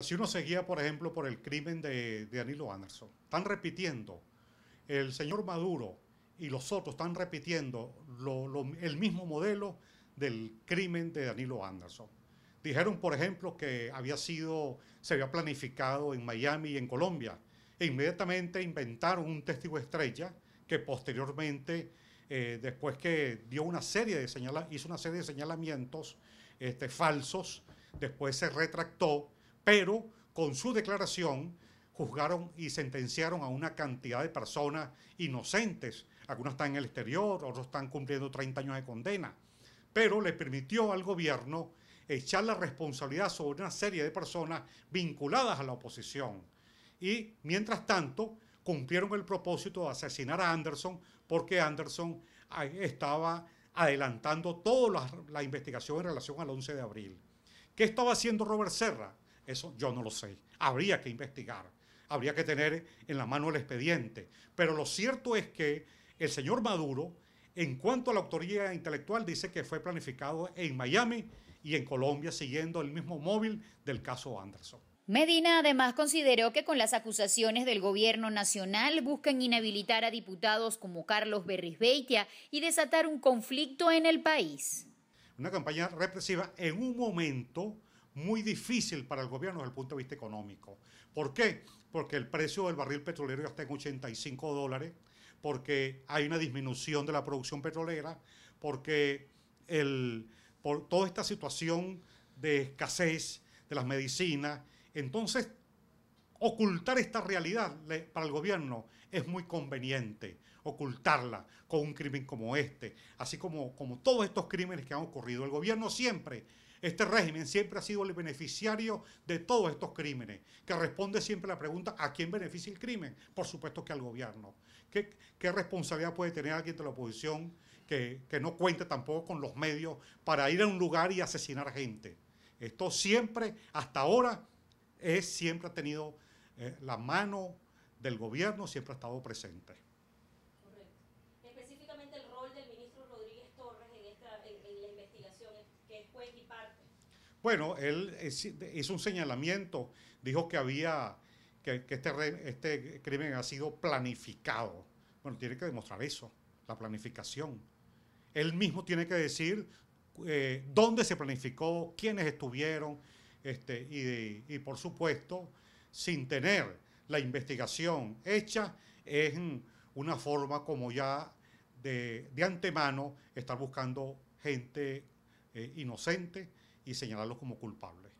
Si uno seguía, por ejemplo, por el crimen de, Danilo Anderson, están repitiendo, el señor Maduro y los otros están repitiendo el mismo modelo del crimen de Danilo Anderson. Dijeron, por ejemplo, que había sido, se había planificado en Miami y en Colombia. E inmediatamente inventaron un testigo estrella que posteriormente, eh, después que dio una serie de hizo una serie de señalamientos este, falsos, después se retractó pero con su declaración juzgaron y sentenciaron a una cantidad de personas inocentes. Algunas están en el exterior, otros están cumpliendo 30 años de condena, pero le permitió al gobierno echar la responsabilidad sobre una serie de personas vinculadas a la oposición. Y mientras tanto, cumplieron el propósito de asesinar a Anderson porque Anderson ah, estaba adelantando toda la, la investigación en relación al 11 de abril. ¿Qué estaba haciendo Robert Serra? Eso yo no lo sé. Habría que investigar, habría que tener en la mano el expediente. Pero lo cierto es que el señor Maduro, en cuanto a la autoría intelectual, dice que fue planificado en Miami y en Colombia siguiendo el mismo móvil del caso Anderson. Medina además consideró que con las acusaciones del gobierno nacional buscan inhabilitar a diputados como Carlos Berrisbeitia y desatar un conflicto en el país. Una campaña represiva en un momento muy difícil para el gobierno desde el punto de vista económico. ¿Por qué? Porque el precio del barril petrolero ya está en 85 dólares, porque hay una disminución de la producción petrolera, porque el, por toda esta situación de escasez de las medicinas. Entonces, ocultar esta realidad para el gobierno es muy conveniente, ocultarla con un crimen como este, así como, como todos estos crímenes que han ocurrido. El gobierno siempre, este régimen siempre ha sido el beneficiario de todos estos crímenes, que responde siempre la pregunta, ¿a quién beneficia el crimen? Por supuesto que al gobierno. ¿Qué, qué responsabilidad puede tener alguien de la oposición que, que no cuente tampoco con los medios para ir a un lugar y asesinar gente? Esto siempre, hasta ahora, es, siempre ha tenido eh, la mano del gobierno siempre ha estado presente. Correcto. Específicamente el rol del ministro Rodríguez Torres en, esta, la investigación, que es juez y parte. Bueno, él hizo un señalamiento, dijo que había que, este, este crimen ha sido planificado. Bueno, tiene que demostrar eso, la planificación. Él mismo tiene que decir eh, dónde se planificó, quiénes estuvieron, este, y por supuesto, sin tener la investigación hecha es una forma como ya de, antemano estar buscando gente eh, inocente y señalarlos como culpables.